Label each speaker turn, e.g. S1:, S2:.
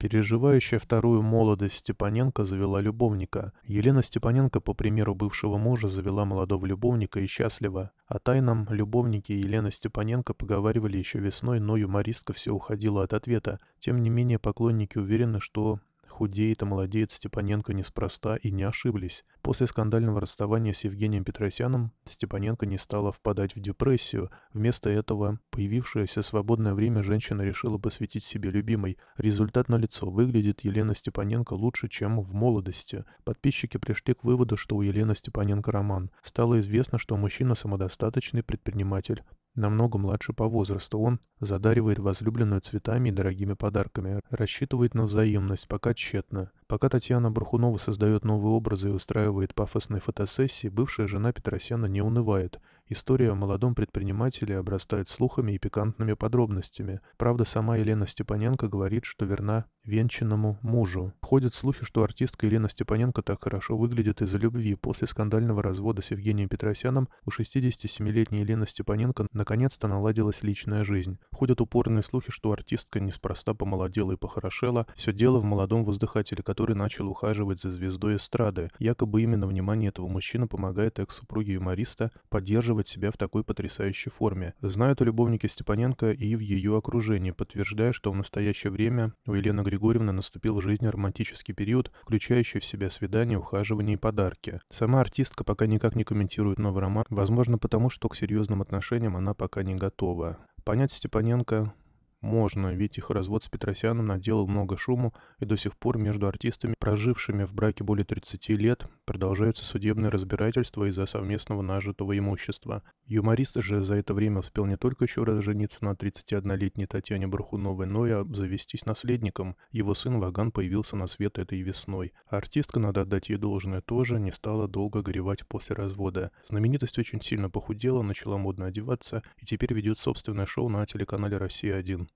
S1: Переживающая вторую молодость Степаненко завела любовника. Елена Степаненко, по примеру бывшего мужа, завела молодого любовника и счастлива. О тайном любовнике Елены Степаненко поговаривали еще весной, но юмористка все уходила от ответа. Тем не менее, поклонники уверены, что худеет и а молодеет Степаненко неспроста и не ошиблись. После скандального расставания с Евгением Петросяном Степаненко не стала впадать в депрессию. Вместо этого появившееся свободное время женщина решила посвятить себе любимой. Результат налицо. Выглядит Елена Степаненко лучше, чем в молодости. Подписчики пришли к выводу, что у Елены Степаненко роман. Стало известно, что мужчина самодостаточный предприниматель. Намного младше по возрасту он задаривает возлюбленную цветами и дорогими подарками, рассчитывает на взаимность, пока тщетно. Пока Татьяна Брахунова создает новые образы и устраивает пафосные фотосессии, бывшая жена Петросяна не унывает – История о молодом предпринимателе обрастает слухами и пикантными подробностями. Правда, сама Елена Степаненко говорит, что верна венчанному мужу. Ходят слухи, что артистка Елена Степаненко так хорошо выглядит из-за любви. После скандального развода с Евгением Петросяном у 67-летней Елены Степаненко наконец-то наладилась личная жизнь. Ходят упорные слухи, что артистка неспроста помолодела и похорошела. Все дело в молодом воздыхателе, который начал ухаживать за звездой эстрады. Якобы именно внимание этого мужчины помогает экс-супруге юмориста поддерживать показывать себя в такой потрясающей форме. Знают о любовнике Степаненко и в ее окружении, подтверждая, что в настоящее время у Елены Григорьевны наступил в жизни романтический период, включающий в себя свидания, ухаживания и подарки. Сама артистка пока никак не комментирует новый роман, возможно потому, что к серьезным отношениям она пока не готова. Понять Степаненко можно, ведь их развод с Петросяном наделал много шуму, и до сих пор между артистами, прожившими в браке более 30 лет, продолжаются судебные разбирательства из-за совместного нажитого имущества. Юморист же за это время успел не только еще раз жениться на 31-летней Татьяне Брухуновой, но и завестись наследником. Его сын Ваган появился на свет этой весной. артистка, надо отдать ей должное, тоже не стала долго горевать после развода. Знаменитость очень сильно похудела, начала модно одеваться и теперь ведет собственное шоу на телеканале «Россия-1».